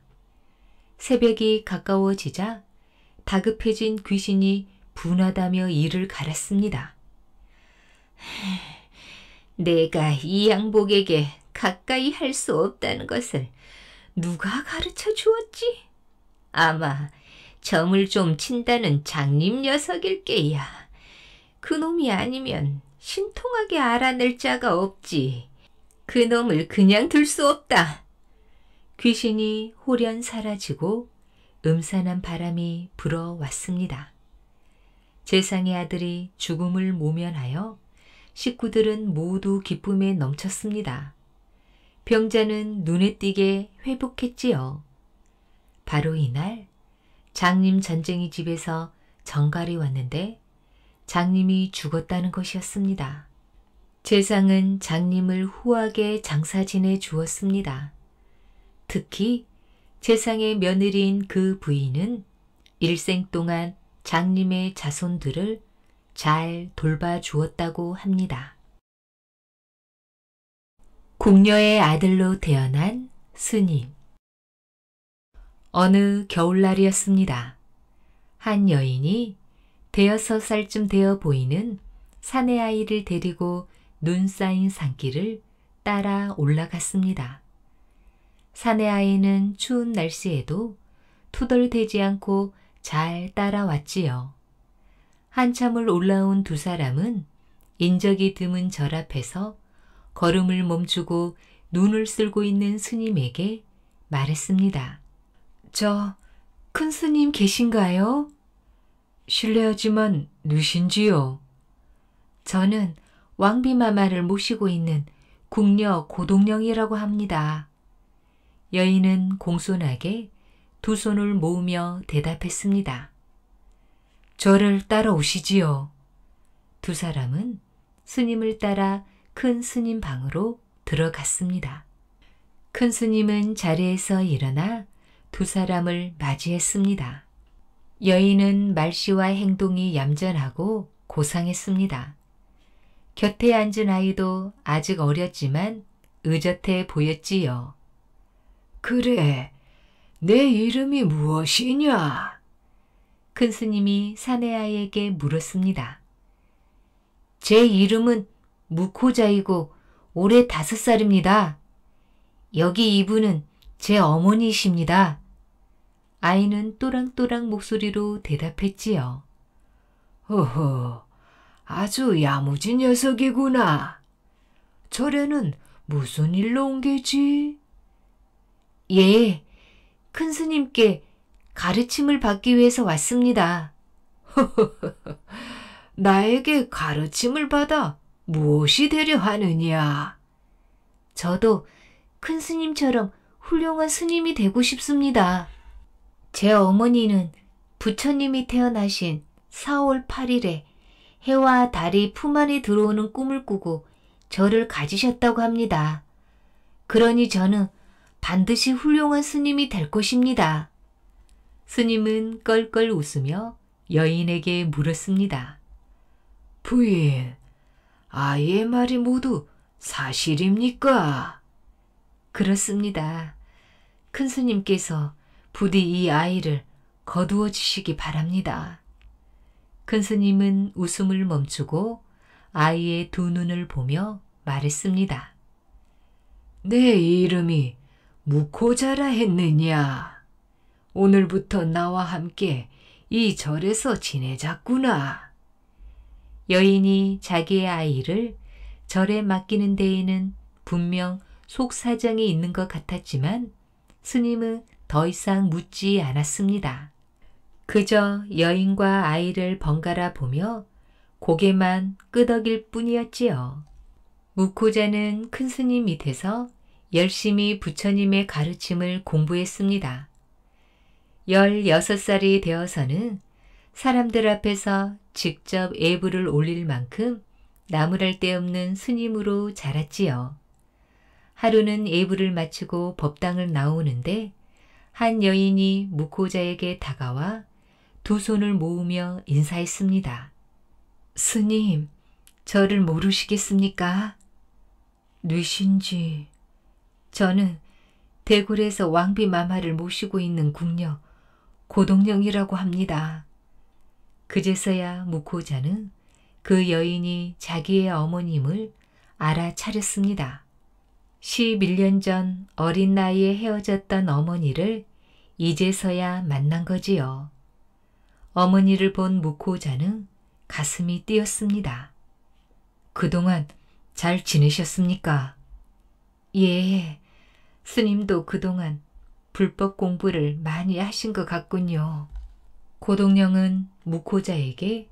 새벽이 가까워지자 다급해진 귀신이 분하다며 이를 갈았습니다. 내가 이 양복에게 가까이 할 수 없다는 것을 누가 가르쳐 주었지? 아마 점을 좀 친다는 장님 녀석일 게야. 그놈이 아니면 신통하게 알아낼 자가 없지. 그놈을 그냥 둘 수 없다. 귀신이 홀연 사라지고 음산한 바람이 불어왔습니다. 재상의 아들이 죽음을 모면하여 식구들은 모두 기쁨에 넘쳤습니다. 병자는 눈에 띄게 회복했지요. 바로 이날 장님 전쟁이 집에서 정갈이 왔는데 장님이 죽었다는 것이었습니다. 재상은 장님을 후하게 장사 지내 주었습니다. 특히 재상의 며느리인 그 부인은 일생 동안 장님의 자손들을 잘 돌봐 주었다고 합니다. 궁녀의 아들로 태어난 스님. 어느 겨울날이었습니다. 한 여인이 대여섯 살쯤 되어 보이는 사내 아이를 데리고 눈 쌓인 산길을 따라 올라갔습니다. 사내 아이는 추운 날씨에도 투덜대지 않고 잘 따라왔지요. 한참을 올라온 두 사람은 인적이 드문 절 앞에서 걸음을 멈추고 눈을 쓸고 있는 스님에게 말했습니다. 저, 큰 스님 계신가요? 실례하지만 누신지요? 저는 왕비마마를 모시고 있는 궁녀 고동령이라고 합니다. 여인은 공손하게 두 손을 모으며 대답했습니다. 저를 따라오시지요. 두 사람은 스님을 따라 큰 스님 방으로 들어갔습니다. 큰 스님은 자리에서 일어나 두 사람을 맞이했습니다. 여인은 말씨와 행동이 얌전하고 고상했습니다. 곁에 앉은 아이도 아직 어렸지만 의젓해 보였지요. 그래, 내 이름이 무엇이냐? 큰 스님이 사내 아이에게 물었습니다. 제 이름은 무코자이고 올해 다섯 살입니다. 여기 이분은 제 어머니이십니다. 아이는 또랑또랑 목소리로 대답했지요. 허허, 아주 야무진 녀석이구나. 절에는 무슨 일로 온 게지? 예, 큰 스님께 가르침을 받기 위해서 왔습니다. 나에게 가르침을 받아 무엇이 되려 하느냐? 저도 큰 스님처럼 훌륭한 스님이 되고 싶습니다. 제 어머니는 부처님이 태어나신 4월 8일에 해와 달이 품 안에 들어오는 꿈을 꾸고 저를 가지셨다고 합니다. 그러니 저는 반드시 훌륭한 스님이 될 것입니다. 스님은 껄껄 웃으며 여인에게 물었습니다. 부인, 아이의 말이 모두 사실입니까? 그렇습니다. 큰 스님께서 부디 이 아이를 거두어 주시기 바랍니다. 큰 스님은 웃음을 멈추고 아이의 두 눈을 보며 말했습니다. 내 이름이 무코자라 했느냐? 오늘부터 나와 함께 이 절에서 지내자꾸나. 여인이 자기의 아이를 절에 맡기는 데에는 분명 속사정이 있는 것 같았지만 스님은 더 이상 묻지 않았습니다. 그저 여인과 아이를 번갈아 보며 고개만 끄덕일 뿐이었지요. 묵코자는큰 스님 밑에서 열심히 부처님의 가르침을 공부했습니다. 16살이 되어서는 사람들 앞에서 직접 예불을 올릴 만큼 나무랄 데 없는 스님으로 자랐지요. 하루는 예불을 마치고 법당을 나오는데 한 여인이 묵호자에게 다가와 두 손을 모으며 인사했습니다. 스님, 저를 모르시겠습니까? 뉘신지. 저는 대굴에서 왕비 마마를 모시고 있는 궁녀 고동령이라고 합니다. 그제서야 무코자는 그 여인이 자기의 어머님을 알아차렸습니다. 11년 전 어린 나이에 헤어졌던 어머니를 이제서야 만난 거지요. 어머니를 본 무코자는 가슴이 뛰었습니다. 그동안 잘 지내셨습니까? 예, 스님도 그동안 불법 공부를 많이 하신 것 같군요. 고동령은 무코자에게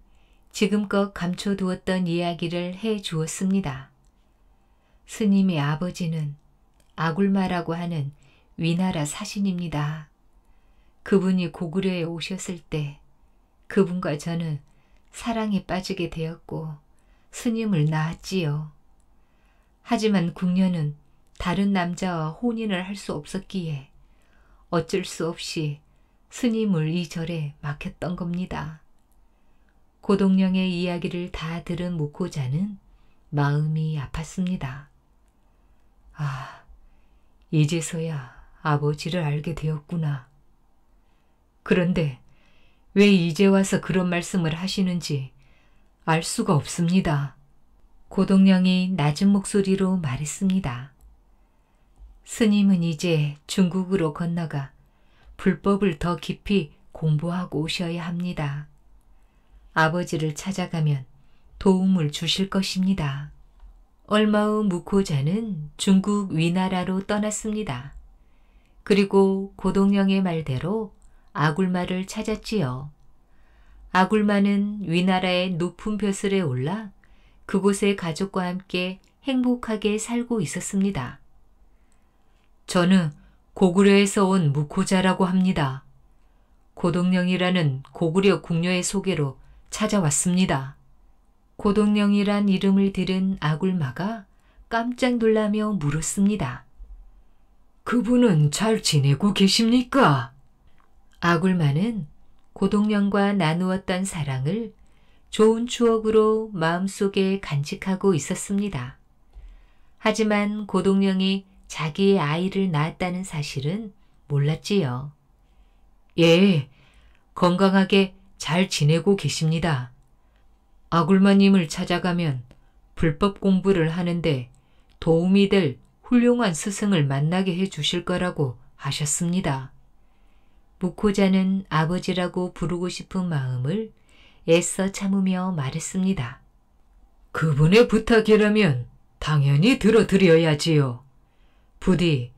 지금껏 감춰두었던 이야기를 해 주었습니다. 스님의 아버지는 아굴마라고 하는 위나라 사신입니다. 그분이 고구려에 오셨을 때 그분과 저는 사랑에 빠지게 되었고 스님을 낳았지요. 하지만 궁녀는 다른 남자와 혼인을 할 수 없었기에 어쩔 수 없이 스님을 이 절에 막혔던 겁니다. 고동령의 이야기를 다 들은 모코자는 마음이 아팠습니다. 아, 이제서야 아버지를 알게 되었구나. 그런데 왜 이제 와서 그런 말씀을 하시는지 알 수가 없습니다. 고동령이 낮은 목소리로 말했습니다. 스님은 이제 중국으로 건너가 불법을 더 깊이 공부하고 오셔야 합니다. 아버지를 찾아가면 도움을 주실 것입니다. 얼마 후 무코자는 중국 위나라로 떠났습니다. 그리고 고동영의 말대로 아굴마를 찾았지요. 아굴마는 위나라의 높은 벼슬에 올라 그곳의 가족과 함께 행복하게 살고 있었습니다. 저는 고구려에서 온 무코자라고 합니다. 고동령이라는 고구려 궁녀의 소개로 찾아왔습니다. 고동령이란 이름을 들은 아굴마가 깜짝 놀라며 물었습니다. 그분은 잘 지내고 계십니까? 아굴마는 고동령과 나누었던 사랑을 좋은 추억으로 마음속에 간직하고 있었습니다. 하지만 고동령이 자기의 아이를 낳았다는 사실은 몰랐지요. 예, 건강하게 잘 지내고 계십니다. 아굴마님을 찾아가면 불법 공부를 하는데 도움이 될 훌륭한 스승을 만나게 해 주실 거라고 하셨습니다. 무코자는 아버지라고 부르고 싶은 마음을 애써 참으며 말했습니다. 그분의 부탁이라면 당연히 들어드려야지요. 부디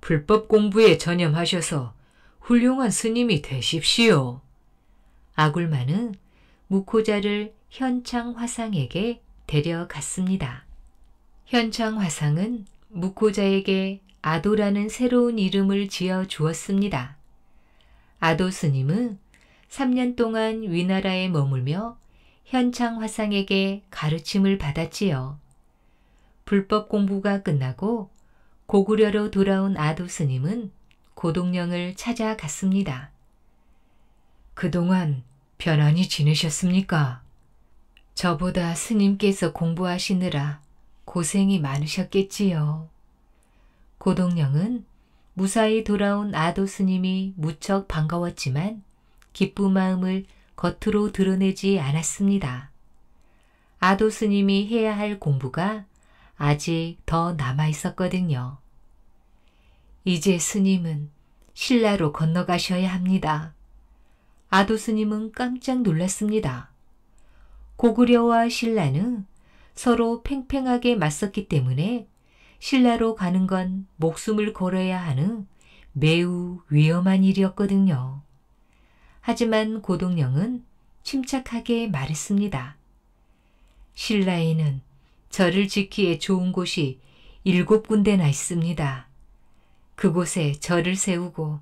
불법 공부에 전념하셔서 훌륭한 스님이 되십시오. 아굴마는 무코자를 현창 화상에게 데려갔습니다. 현창 화상은 무코자에게 아도라는 새로운 이름을 지어 주었습니다. 아도 스님은 3년 동안 위나라에 머물며 현창 화상에게 가르침을 받았지요. 불법 공부가 끝나고 고구려로 돌아온 아도 스님은 고동령을 찾아갔습니다. 그동안 편안히 지내셨습니까? 저보다 스님께서 공부하시느라 고생이 많으셨겠지요. 고동령은 무사히 돌아온 아도 스님이 무척 반가웠지만 기쁜 마음을 겉으로 드러내지 않았습니다. 아도 스님이 해야 할 공부가 아직 더 남아 있었거든요. 이제 스님은 신라로 건너가셔야 합니다. 아도 스님은 깜짝 놀랐습니다. 고구려와 신라는 서로 팽팽하게 맞섰기 때문에 신라로 가는 건 목숨을 걸어야 하는 매우 위험한 일이었거든요. 하지만 고동령은 침착하게 말했습니다. 신라에는 저를 지키에 좋은 곳이 일곱 군데나 있습니다. 그곳에 저를 세우고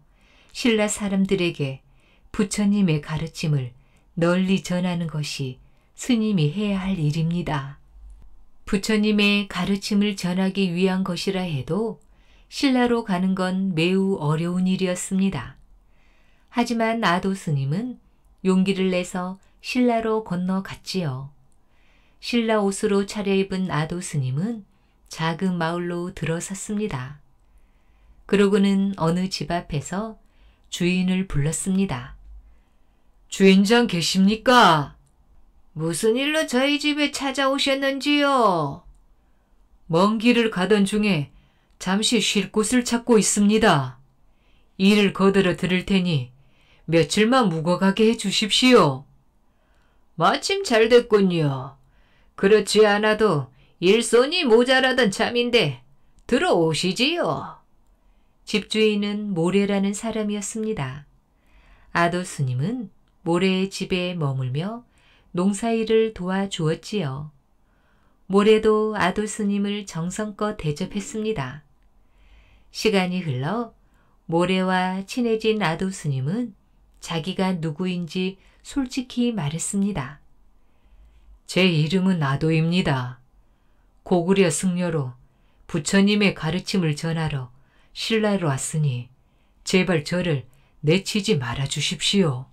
신라 사람들에게 부처님의 가르침을 널리 전하는 것이 스님이 해야 할 일입니다. 부처님의 가르침을 전하기 위한 것이라 해도 신라로 가는 건 매우 어려운 일이었습니다. 하지만 나도 스님은 용기를 내서 신라로 건너갔지요. 신라 옷으로 차려입은 아도 스님은 작은 마을로 들어섰습니다. 그러고는 어느 집 앞에서 주인을 불렀습니다. 주인장 계십니까? 무슨 일로 저희 집에 찾아오셨는지요? 먼 길을 가던 중에 잠시 쉴 곳을 찾고 있습니다. 일을 거들어 드릴 테니 며칠만 묵어가게 해 주십시오. 마침 잘 됐군요. 그렇지 않아도 일손이 모자라던 참인데 들어오시지요. 집주인은 모래라는 사람이었습니다. 아도 스님은 모래의 집에 머물며 농사일을 도와주었지요. 모래도 아도 스님을 정성껏 대접했습니다. 시간이 흘러 모래와 친해진 아도 스님은 자기가 누구인지 솔직히 말했습니다. 제 이름은 아도입니다 고구려 승려로 부처님의 가르침을 전하러 신라로 왔으니 제발 저를 내치지 말아 주십시오.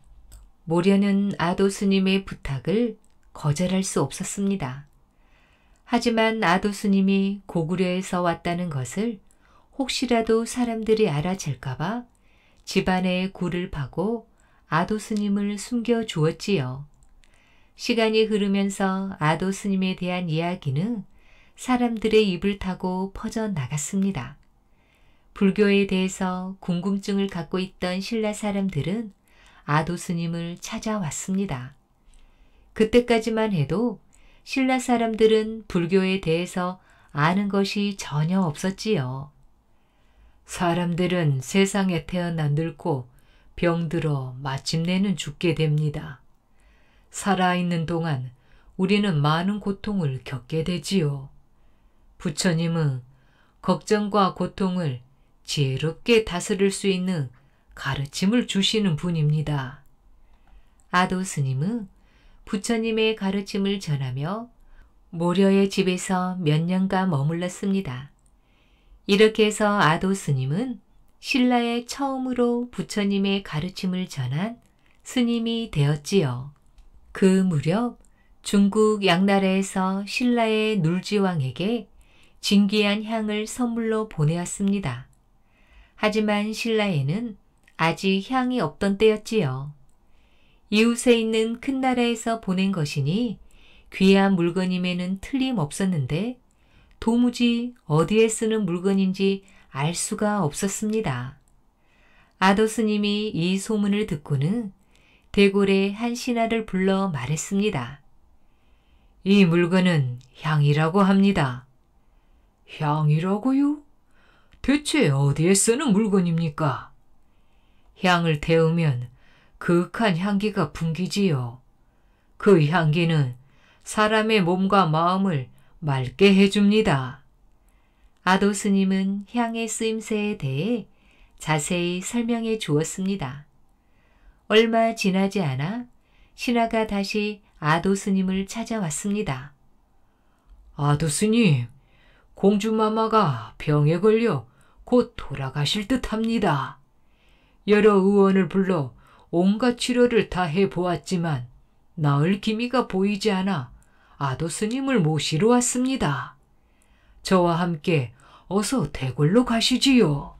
모려는 아도 스님의 부탁을 거절할 수 없었습니다. 하지만 아도 스님이 고구려에서 왔다는 것을 혹시라도 사람들이 알아챌까봐 집안에 굴을 파고 아도 스님을 숨겨 주었지요. 시간이 흐르면서 아도 스님에 대한 이야기는 사람들의 입을 타고 퍼져나갔습니다. 불교에 대해서 궁금증을 갖고 있던 신라 사람들은 아도 스님을 찾아왔습니다. 그때까지만 해도 신라 사람들은 불교에 대해서 아는 것이 전혀 없었지요. 사람들은 세상에 태어나 늙고 병들어 마침내는 죽게 됩니다. 살아있는 동안 우리는 많은 고통을 겪게 되지요. 부처님은 걱정과 고통을 지혜롭게 다스릴 수 있는 가르침을 주시는 분입니다. 아도 스님은 부처님의 가르침을 전하며 모려의 집에서 몇 년간 머물렀습니다. 이렇게 해서 아도 스님은 신라에 처음으로 부처님의 가르침을 전한 스님이 되었지요. 그 무렵 중국 양나라에서 신라의 눌지왕에게 진귀한 향을 선물로 보내왔습니다. 하지만 신라에는 아직 향이 없던 때였지요. 이웃에 있는 큰 나라에서 보낸 것이니 귀한 물건임에는 틀림없었는데 도무지 어디에 쓰는 물건인지 알 수가 없었습니다. 아도 스님이 이 소문을 듣고는 대골의 한 신하를 불러 말했습니다. 이 물건은 향이라고 합니다. 향이라고요? 대체 어디에 쓰는 물건입니까? 향을 태우면 그윽한 향기가 풍기지요. 그 향기는 사람의 몸과 마음을 맑게 해줍니다. 아도 스님은 향의 쓰임새에 대해 자세히 설명해 주었습니다. 얼마 지나지 않아 신하가 다시 아도 스님을 찾아왔습니다. 아도 스님, 공주마마가 병에 걸려 곧 돌아가실 듯합니다. 여러 의원을 불러 온갖 치료를 다 해보았지만 나을 기미가 보이지 않아 아도 스님을 모시러 왔습니다. 저와 함께 어서 대궐로 가시지요.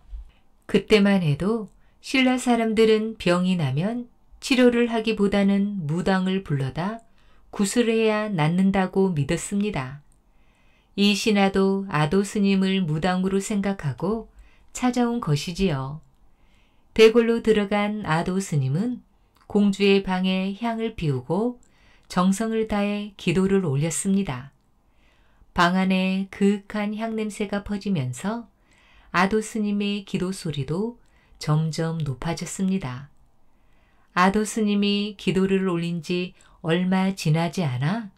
그때만 해도 신라 사람들은 병이 나면 치료를 하기보다는 무당을 불러다 구슬해야 낫는다고 믿었습니다. 이 신하도 아도 스님을 무당으로 생각하고 찾아온 것이지요. 대궐로 들어간 아도 스님은 공주의 방에 향을 피우고 정성을 다해 기도를 올렸습니다. 방 안에 그윽한 향냄새가 퍼지면서 아도 스님의 기도 소리도 점점 높아졌습니다. 아도 스님이 기도를 올린 지 얼마 지나지 않아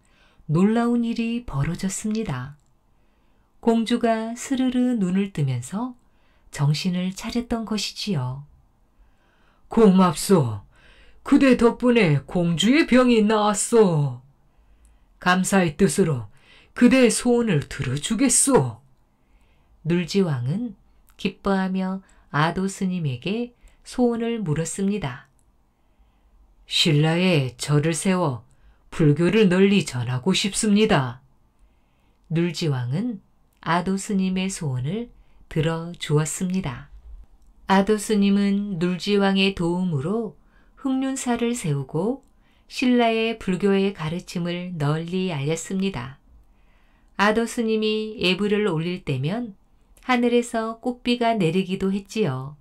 놀라운 일이 벌어졌습니다. 공주가 스르르 눈을 뜨면서 정신을 차렸던 것이지요. 고맙소. 그대 덕분에 공주의 병이 나았소. 감사의 뜻으로 그대 소원을 들어주겠소. 눌지왕은 기뻐하며 아도 스님에게 소원을 물었습니다. 신라에 절을 세워 불교를 널리 전하고 싶습니다. 눌지왕은 아도 스님의 소원을 들어주었습니다. 아도 스님은 눌지왕의 도움으로 흑륜사를 세우고 신라의 불교의 가르침을 널리 알렸습니다. 아도 스님이 예불을 올릴 때면 하늘에서 꽃비가 내리기도 했지요.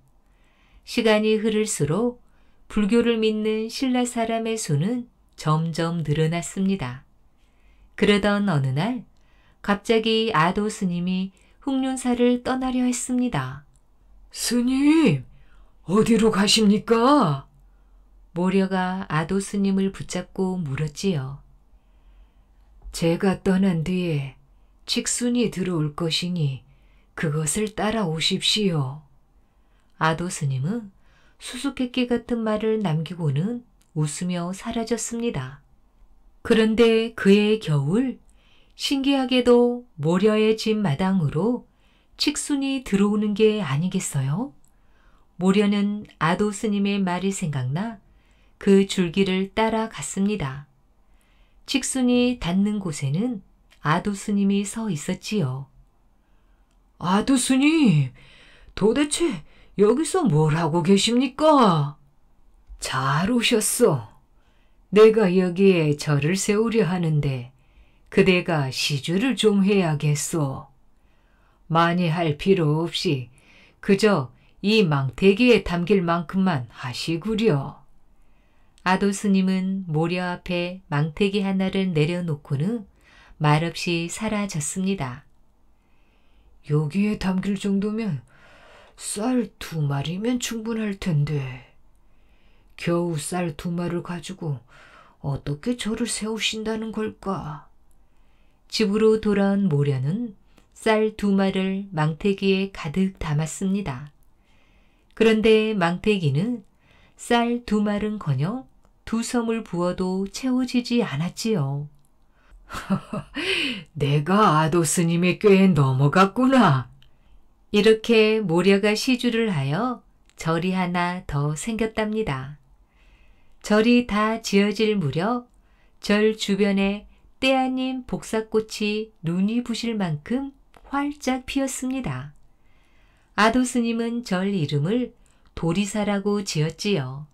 시간이 흐를수록 불교를 믿는 신라 사람의 수는 점점 늘어났습니다. 그러던 어느 날 갑자기 아도 스님이 흑륜사를 떠나려 했습니다. 스님, 어디로 가십니까? 모려가 아도 스님을 붙잡고 물었지요. 제가 떠난 뒤에 직순이 들어올 것이니 그것을 따라오십시오. 아도 스님은 수수께끼 같은 말을 남기고는 웃으며 사라졌습니다. 그런데 그해 겨울 신기하게도 모려의 집 마당으로 칙순이 들어오는 게 아니겠어요? 모려는 아도 스님의 말이 생각나 그 줄기를 따라갔습니다. 칙순이 닿는 곳에는 아도 스님이 서 있었지요. 아두 스님, 도대체 여기서 뭘 하고 계십니까? 잘 오셨소. 내가 여기에 절을 세우려 하는데 그대가 시주를 좀 해야겠소. 많이 할 필요 없이 그저 이 망태기에 담길 만큼만 하시구려. 아도 스님은 모려 앞에 망태기 하나를 내려놓고는 말없이 사라졌습니다. 여기에 담길 정도면 쌀 두 마리면 충분할 텐데. 겨우 쌀 두 마리를 가지고 어떻게 저를 세우신다는 걸까? 집으로 돌아온 모려는 쌀 두 마리를 망태기에 가득 담았습니다. 그런데 망태기는 쌀 두 마리는커녕 두 섬을 부어도 채워지지 않았지요. 내가 아도스님의 꾀에 넘어갔구나. 이렇게 모려가 시주를 하여 절이 하나 더 생겼답니다. 절이 다 지어질 무렵 절 주변에 때아님 복사꽃이 눈이 부실 만큼 활짝 피었습니다. 아도스님은 절 이름을 도리사라고 지었지요.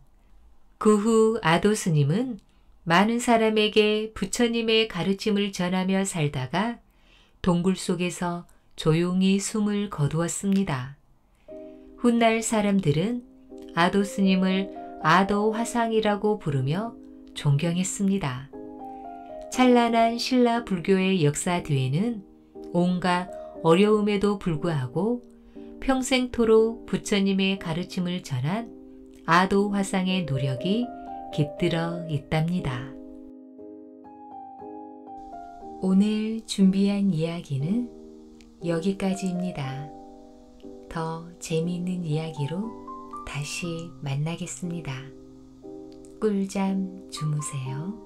그 후 아도스님은 많은 사람에게 부처님의 가르침을 전하며 살다가 동굴 속에서 조용히 숨을 거두었습니다. 훗날 사람들은 아도 스님을 아도 화상이라고 부르며 존경했습니다. 찬란한 신라 불교의 역사 뒤에는 온갖 어려움에도 불구하고 평생토록 부처님의 가르침을 전한 아도 화상의 노력이 깃들어 있답니다. 오늘 준비한 이야기는 여기까지입니다. 더 재미있는 이야기로 다시 만나겠습니다. 꿀잠 주무세요.